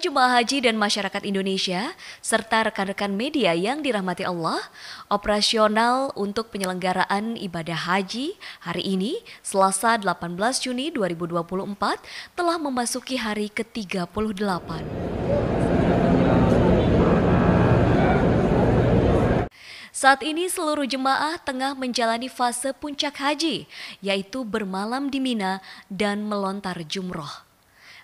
jemaah haji dan masyarakat Indonesia, serta rekan-rekan media yang dirahmati Allah, operasional untuk penyelenggaraan ibadah haji hari ini, Selasa 18 Juni 2024, telah memasuki hari ke-38. Saat ini seluruh jemaah tengah menjalani fase puncak haji, yaitu bermalam di Mina dan melontar jumroh.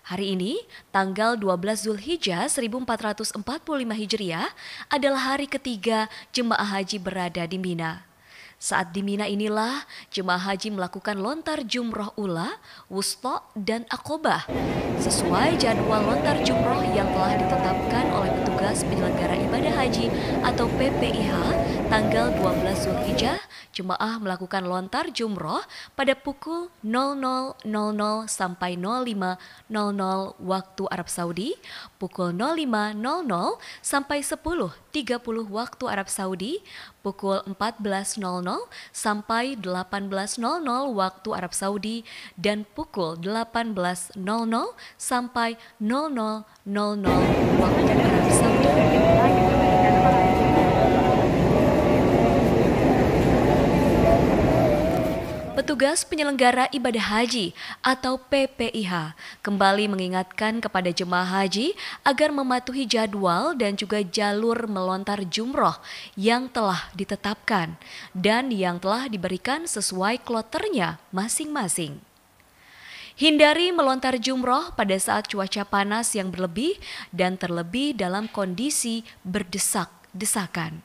Hari ini, tanggal 12 Zulhijjah 1445 Hijriah adalah hari ketiga jemaah haji berada di Mina. Saat di Mina inilah jemaah haji melakukan lontar jumroh ula, wusto, dan akobah sesuai jadwal lontar jumroh yang telah ditetapkan oleh petugas penyelenggara ibadah haji atau PPIH tanggal 12 Zulhijjah Jemaah melakukan lontar jumroh pada pukul 00.00 .00 sampai 05.00 waktu Arab Saudi, pukul 05.00 sampai 10.30 waktu Arab Saudi, pukul 14.00 sampai 18.00 waktu Arab Saudi, dan pukul 18.00 sampai 00.00 waktu Arab Saudi. Petugas penyelenggara ibadah haji atau PPIH kembali mengingatkan kepada jemaah haji agar mematuhi jadwal dan juga jalur melontar jumroh yang telah ditetapkan dan yang telah diberikan sesuai kloternya masing-masing. Hindari melontar jumroh pada saat cuaca panas yang berlebih dan terlebih dalam kondisi berdesak-desakan.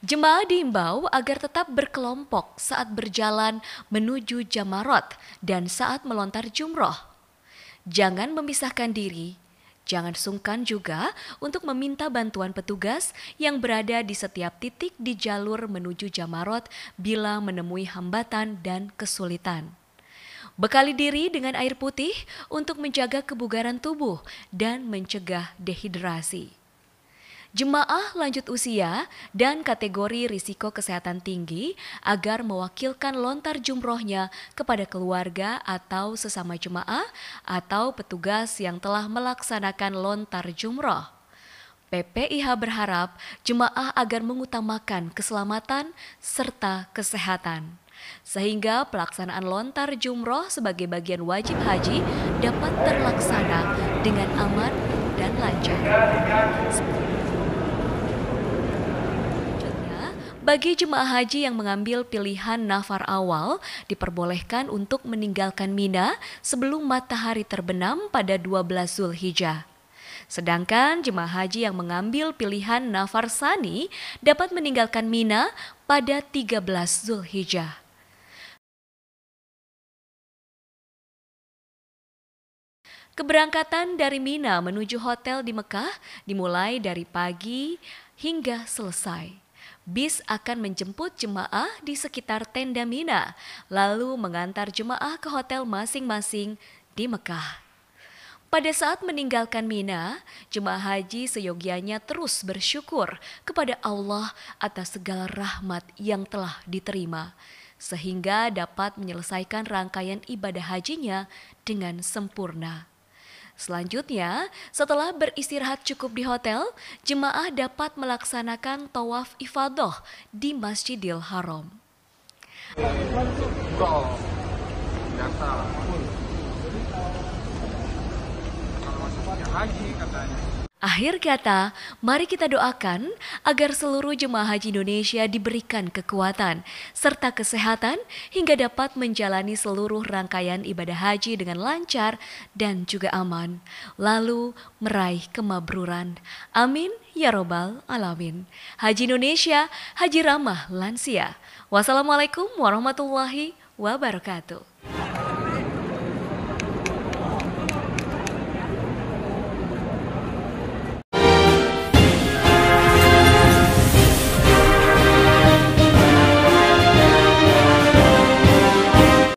Jemaah diimbau agar tetap berkelompok saat berjalan menuju Jamarot dan saat melontar jumroh. Jangan memisahkan diri, jangan sungkan juga untuk meminta bantuan petugas yang berada di setiap titik di jalur menuju Jamarot bila menemui hambatan dan kesulitan. Bekali diri dengan air putih untuk menjaga kebugaran tubuh dan mencegah dehidrasi jemaah lanjut usia, dan kategori risiko kesehatan tinggi agar mewakilkan lontar jumrohnya kepada keluarga atau sesama jemaah atau petugas yang telah melaksanakan lontar jumroh. PPIH berharap jemaah agar mengutamakan keselamatan serta kesehatan. Sehingga pelaksanaan lontar jumroh sebagai bagian wajib haji dapat terlaksana dengan aman dan lancar. Bagi jemaah haji yang mengambil pilihan nafar awal, diperbolehkan untuk meninggalkan Mina sebelum matahari terbenam pada 12 Zulhijjah. Sedangkan jemaah haji yang mengambil pilihan nafar sani dapat meninggalkan Mina pada 13 Zulhijjah. Keberangkatan dari Mina menuju hotel di Mekah dimulai dari pagi hingga selesai. Bis akan menjemput jemaah di sekitar tenda Mina, lalu mengantar jemaah ke hotel masing-masing di Mekah. Pada saat meninggalkan Mina, jemaah haji seyogianya terus bersyukur kepada Allah atas segala rahmat yang telah diterima, sehingga dapat menyelesaikan rangkaian ibadah hajinya dengan sempurna. Selanjutnya, setelah beristirahat cukup di hotel, jemaah dapat melaksanakan tawaf ifadoh di Masjidil Haram. Ya haji katanya. Akhir kata, mari kita doakan agar seluruh jemaah haji Indonesia diberikan kekuatan serta kesehatan hingga dapat menjalani seluruh rangkaian ibadah haji dengan lancar dan juga aman, lalu meraih kemabruran. Amin ya Robbal 'Alamin. Haji Indonesia, haji ramah lansia. Wassalamualaikum warahmatullahi wabarakatuh.